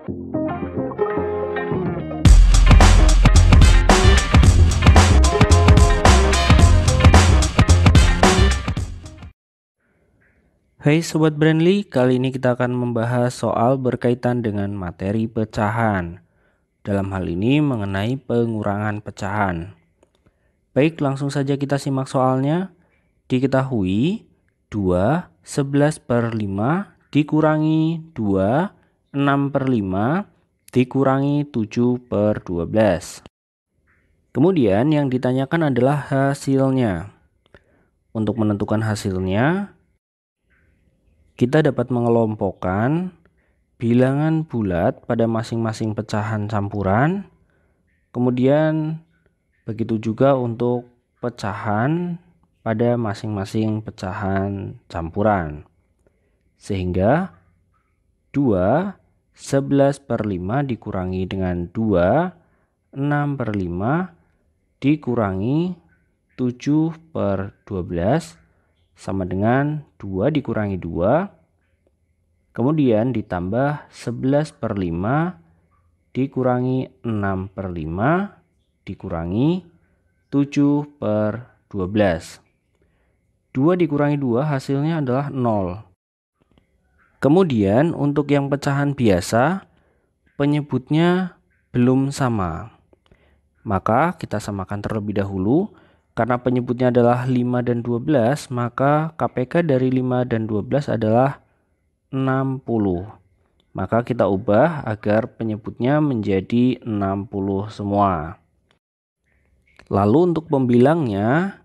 Hai hey, Sobat Brandly, kali ini kita akan membahas soal berkaitan dengan materi pecahan. Dalam hal ini mengenai pengurangan pecahan. Baik, langsung saja kita simak soalnya. Diketahui 2 11 per 5 dikurangi 2 6 per 5 dikurangi 7 per 12. Kemudian yang ditanyakan adalah hasilnya. Untuk menentukan hasilnya, kita dapat mengelompokkan bilangan bulat pada masing-masing pecahan campuran. Kemudian begitu juga untuk pecahan pada masing-masing pecahan campuran. Sehingga 2 11 per 5 dikurangi dengan 2, 6 per 5 dikurangi 7 per 12 sama dengan 2 dikurangi 2. Kemudian ditambah 11 per 5 dikurangi 6 per 5 dikurangi 7 per 12. 2 dikurangi 2 hasilnya adalah 0. Kemudian untuk yang pecahan biasa penyebutnya belum sama. Maka kita samakan terlebih dahulu karena penyebutnya adalah 5 dan 12, maka KPK dari 5 dan 12 adalah 60. Maka kita ubah agar penyebutnya menjadi 60 semua. Lalu untuk pembilangnya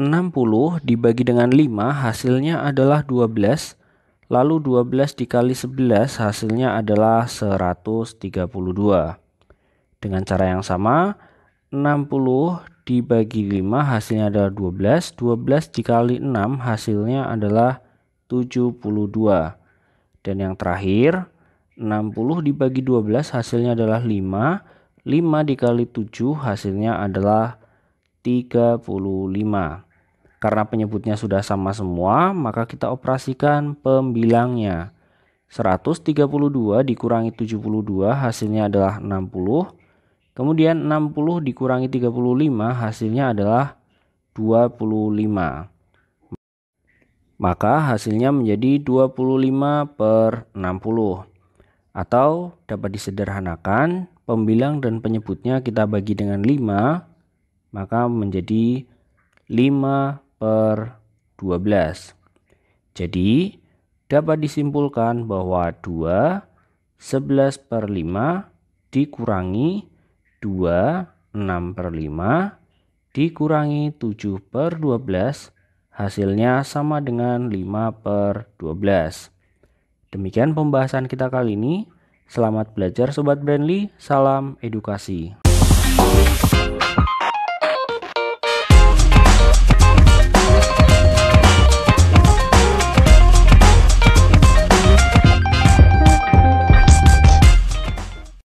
60 dibagi dengan 5 hasilnya adalah 12 Lalu 12 dikali 11 hasilnya adalah 132. Dengan cara yang sama, 60 dibagi 5 hasilnya adalah 12, 12 dikali 6 hasilnya adalah 72. Dan yang terakhir, 60 dibagi 12 hasilnya adalah 5, 5 dikali 7 hasilnya adalah 35. Karena penyebutnya sudah sama semua, maka kita operasikan pembilangnya. 132 dikurangi 72 hasilnya adalah 60. Kemudian 60 dikurangi 35 hasilnya adalah 25. Maka hasilnya menjadi 25 per 60. Atau dapat disederhanakan, pembilang dan penyebutnya kita bagi dengan 5, maka menjadi 5 per 12. Jadi dapat disimpulkan bahwa 2 11 per 5 dikurangi 2 6 per 5 dikurangi 7 per 12 hasilnya sama dengan 5 per 12. Demikian pembahasan kita kali ini. Selamat belajar Sobat Brandly, salam edukasi.